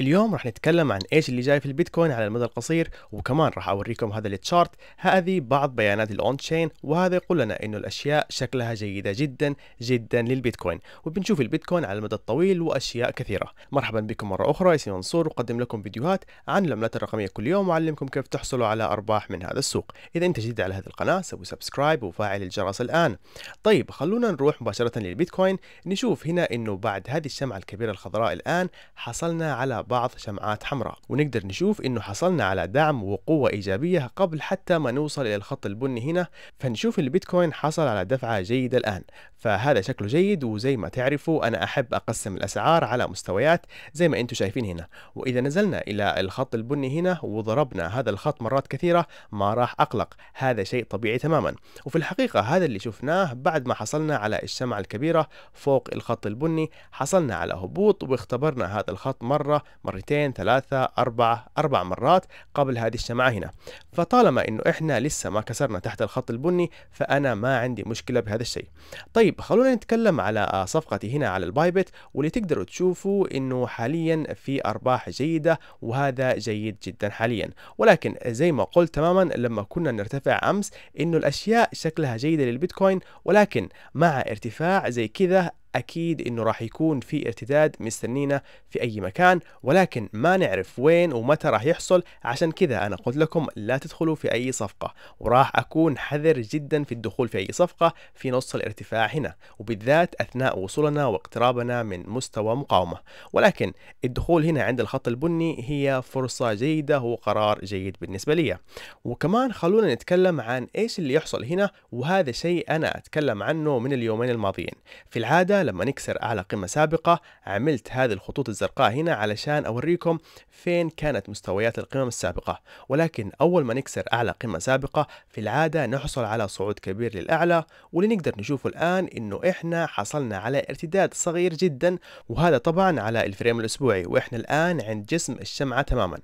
اليوم راح نتكلم عن ايش اللي جاي في البيتكوين على المدى القصير وكمان راح اوريكم هذا التشارت هذه بعض بيانات الاون تشين وهذا يقول لنا انه الاشياء شكلها جيده جدا جدا للبيتكوين وبنشوف البيتكوين على المدى الطويل واشياء كثيره مرحبا بكم مره اخرى اسمي منصور وقدم لكم فيديوهات عن العملات الرقميه كل يوم واعلمكم كيف تحصلوا على ارباح من هذا السوق اذا انت جديد على هذه القناه سوي سبسكرايب وفعل الجرس الان طيب خلونا نروح مباشره للبيتكوين نشوف هنا انه بعد هذه الشمعه الكبيره الخضراء الان حصلنا على بعض شمعات حمراء ونقدر نشوف انه حصلنا على دعم وقوة ايجابية قبل حتى ما نوصل الى الخط البني هنا فنشوف البيتكوين حصل على دفعة جيدة الان فهذا شكله جيد وزي ما تعرفوا انا احب اقسم الاسعار على مستويات زي ما انتم شايفين هنا واذا نزلنا الى الخط البني هنا وضربنا هذا الخط مرات كثيرة ما راح اقلق هذا شيء طبيعي تماما وفي الحقيقة هذا اللي شفناه بعد ما حصلنا على الشمعة الكبيرة فوق الخط البني حصلنا على هبوط واختبرنا هذا الخط مرة مرتين ثلاثة أربعة أربع مرات قبل هذه الشمعة هنا فطالما أنه إحنا لسه ما كسرنا تحت الخط البني فأنا ما عندي مشكلة بهذا الشيء طيب خلونا نتكلم على آه، صفقتي هنا على البايبت واللي تقدروا تشوفوا أنه حاليا في أرباح جيدة وهذا جيد جدا حاليا ولكن زي ما قلت تماما لما كنا نرتفع أمس أنه الأشياء شكلها جيدة للبيتكوين ولكن مع ارتفاع زي كذا أكيد أنه راح يكون في ارتداد مستنينا في أي مكان ولكن ما نعرف وين ومتى راح يحصل عشان كذا أنا قلت لكم لا تدخلوا في أي صفقة وراح أكون حذر جدا في الدخول في أي صفقة في نص الارتفاع هنا وبالذات أثناء وصولنا واقترابنا من مستوى مقاومة ولكن الدخول هنا عند الخط البني هي فرصة جيدة وقرار جيد بالنسبة لي وكمان خلونا نتكلم عن إيش اللي يحصل هنا وهذا شيء أنا أتكلم عنه من اليومين الماضيين في العادة لما نكسر أعلى قمة سابقة عملت هذه الخطوط الزرقاء هنا علشان أوريكم فين كانت مستويات القمم السابقة ولكن أول ما نكسر أعلى قمة سابقة في العادة نحصل على صعود كبير للأعلى واللي نقدر نشوفه الآن إنه إحنا حصلنا على ارتداد صغير جدا وهذا طبعا على الفريم الأسبوعي وإحنا الآن عند جسم الشمعة تماما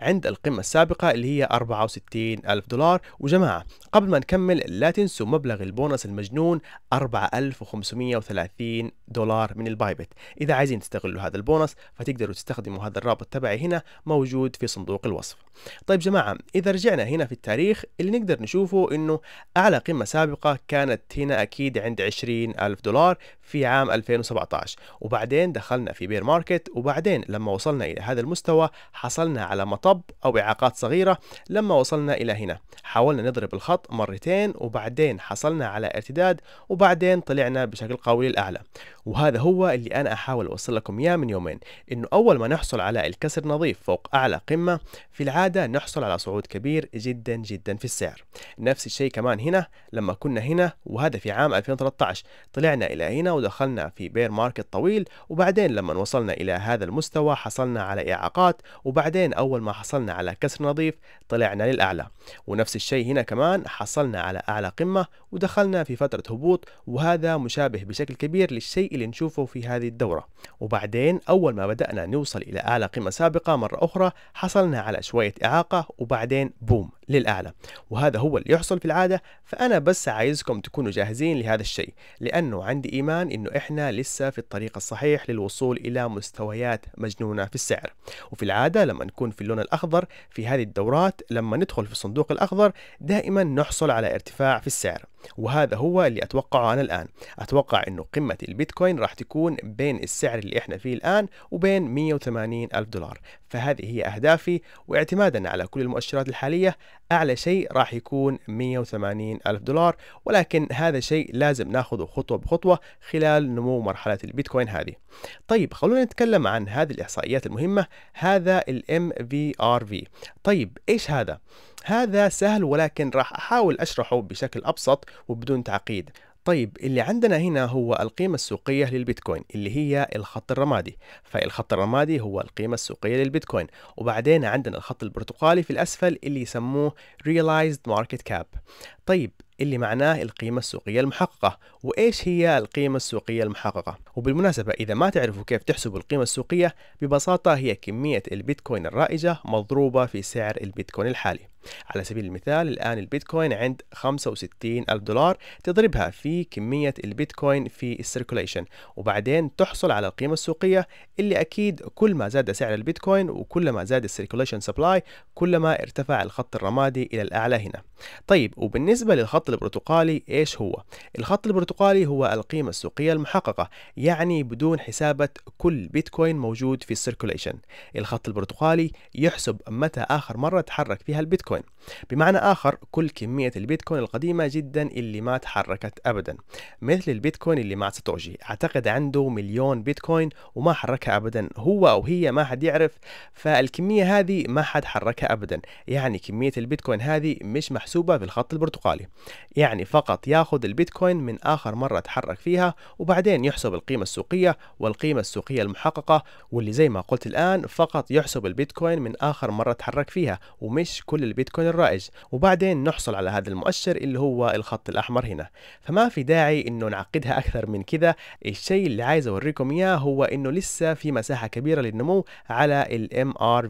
عند القمة السابقة اللي هي 64 ألف دولار وجماعة قبل ما نكمل لا تنسوا مبلغ البونص المجنون 4530 20 دولار من البايبت إذا عايزين تستغلوا هذا البونص فتقدروا تستخدموا هذا الرابط تبعي هنا موجود في صندوق الوصف طيب جماعة إذا رجعنا هنا في التاريخ اللي نقدر نشوفه أنه أعلى قمة سابقة كانت هنا أكيد عند 20 ألف دولار في عام 2017 وبعدين دخلنا في بير ماركت وبعدين لما وصلنا إلى هذا المستوى حصلنا على مطب أو إعاقات صغيرة لما وصلنا إلى هنا حاولنا نضرب الخط مرتين وبعدين حصلنا على ارتداد وبعدين طلعنا بشكل قوي للأعلى وهذا هو اللي أنا أحاول أوصل لكم إياه من يومين إنه أول ما نحصل على الكسر نظيف فوق أعلى قمة في العادة نحصل على صعود كبير جدا جدا في السعر نفس الشيء كمان هنا لما كنا هنا وهذا في عام 2013 طلعنا إلى هنا ودخلنا في بير ماركت طويل وبعدين لما وصلنا إلى هذا المستوى حصلنا على إعاقات وبعدين أول ما حصلنا على كسر نظيف طلعنا للأعلى ونفس الشيء هنا كمان حصلنا على أعلى قمة ودخلنا في فترة هبوط وهذا مشابه بشكل كبير الشيء اللي نشوفه في هذه الدورة وبعدين أول ما بدأنا نوصل إلى أعلى قمة سابقة مرة أخرى حصلنا على شوية إعاقة وبعدين بوم للأعلى وهذا هو اللي يحصل في العادة فأنا بس عايزكم تكونوا جاهزين لهذا الشيء لأنه عندي إيمان أنه إحنا لسه في الطريق الصحيح للوصول إلى مستويات مجنونة في السعر وفي العادة لما نكون في اللون الأخضر في هذه الدورات لما ندخل في الصندوق الأخضر دائما نحصل على ارتفاع في السعر وهذا هو اللي أتوقعه أنا الآن أتوقع أنه قمة البيتكوين راح تكون بين السعر اللي إحنا فيه الآن وبين 180 ألف دولار فهذه هي أهدافي واعتمادا على كل المؤشرات الحالية أعلى شيء راح يكون 180 ألف دولار ولكن هذا الشيء لازم ناخذه خطوة بخطوة خلال نمو مرحلة البيتكوين هذه طيب خلونا نتكلم عن هذه الإحصائيات المهمة هذا الـ MVRV طيب إيش هذا؟ هذا سهل ولكن راح أحاول أشرحه بشكل أبسط وبدون تعقيد طيب اللي عندنا هنا هو القيمة السوقية للبيتكوين اللي هي الخط الرمادي فالخط الرمادي هو القيمة السوقية للبيتكوين وبعدين عندنا الخط البرتقالي في الأسفل اللي يسموه Realized Market Cap طيب اللي معناه القيمة السوقية المحققة وإيش هي القيمة السوقية المحققة وبالمناسبة إذا ما تعرفوا كيف تحسبوا القيمة السوقية ببساطة هي كمية البيتكوين الرائجة مضروبة في سعر البيتكوين الحالي على سبيل المثال الآن البيتكوين عند 65 ألف دولار تضربها في كمية البيتكوين في السيركوليشن وبعدين تحصل على القيمة السوقية اللي أكيد كل ما زاد سعر البيتكوين وكل ما زاد السيركوليشن سبلاي كل ما ارتفع الخط الرمادي إلى الأعلى هنا طيب وبالنسبة للخط الخط البرتقالي إيش هو؟ الخط البرتقالي هو القيمة السوقية المحققة يعني بدون حسابة كل بيتكوين موجود في السيركوليشن الخط البرتقالي يحسب متى آخر مرة تحرك فيها البيتكوين بمعنى آخر كل كمية البيتكوين القديمة جدا اللي ما تحركت أبدا مثل البيتكوين اللي مع ساتوشي أعتقد عنده مليون بيتكوين وما حركها أبدا هو أو هي ما حد يعرف فالكمية هذه ما حد حركها أبدا يعني كمية البيتكوين هذه مش محسوبة في الخط البرتقالي يعني فقط ياخذ البيتكوين من آخر مرة تحرك فيها وبعدين يحسب القيمة السوقية والقيمة السوقية المحققة واللي زي ما قلت الآن فقط يحسب البيتكوين من آخر مرة تحرك فيها ومش كل البيتكوين الرائج وبعدين نحصل على هذا المؤشر اللي هو الخط الأحمر هنا فما في داعي إنه نعقدها أكثر من كذا الشيء اللي عايز أوريكم إياه هو إنه لسه في مساحة كبيرة للنمو على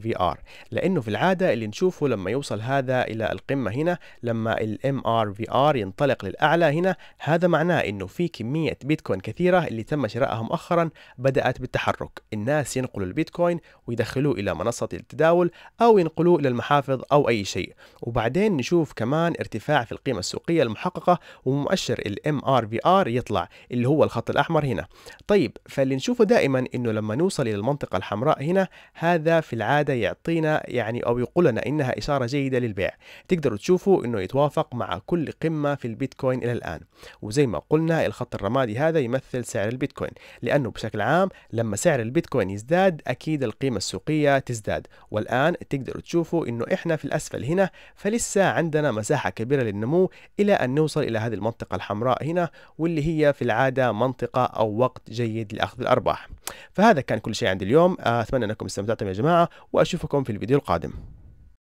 في ار لأنه في العادة اللي نشوفه لما يوصل هذا إلى القمة هنا لما ار في ار ينطلق للاعلى هنا هذا معناه انه في كميه بيتكوين كثيره اللي تم شرائها مؤخرا بدات بالتحرك الناس ينقلوا البيتكوين ويدخلوه الى منصه التداول او ينقلوه الى المحافظ او اي شيء وبعدين نشوف كمان ارتفاع في القيمه السوقيه المحققه ومؤشر الام ار في ار يطلع اللي هو الخط الاحمر هنا طيب فاللي نشوفه دائما انه لما نوصل الى المنطقه الحمراء هنا هذا في العاده يعطينا يعني او يقول لنا انها اشاره جيده للبيع تقدروا تشوفوا انه يتوافق مع كل القمة في البيتكوين إلى الآن وزي ما قلنا الخط الرمادي هذا يمثل سعر البيتكوين لأنه بشكل عام لما سعر البيتكوين يزداد أكيد القيمة السوقية تزداد والآن تقدروا تشوفوا إنه إحنا في الأسفل هنا فلسه عندنا مساحة كبيرة للنمو إلى أن نوصل إلى هذه المنطقة الحمراء هنا واللي هي في العادة منطقة أو وقت جيد لأخذ الأرباح فهذا كان كل شيء عند اليوم أتمنى أنكم استمتعتم يا جماعة وأشوفكم في الفيديو القادم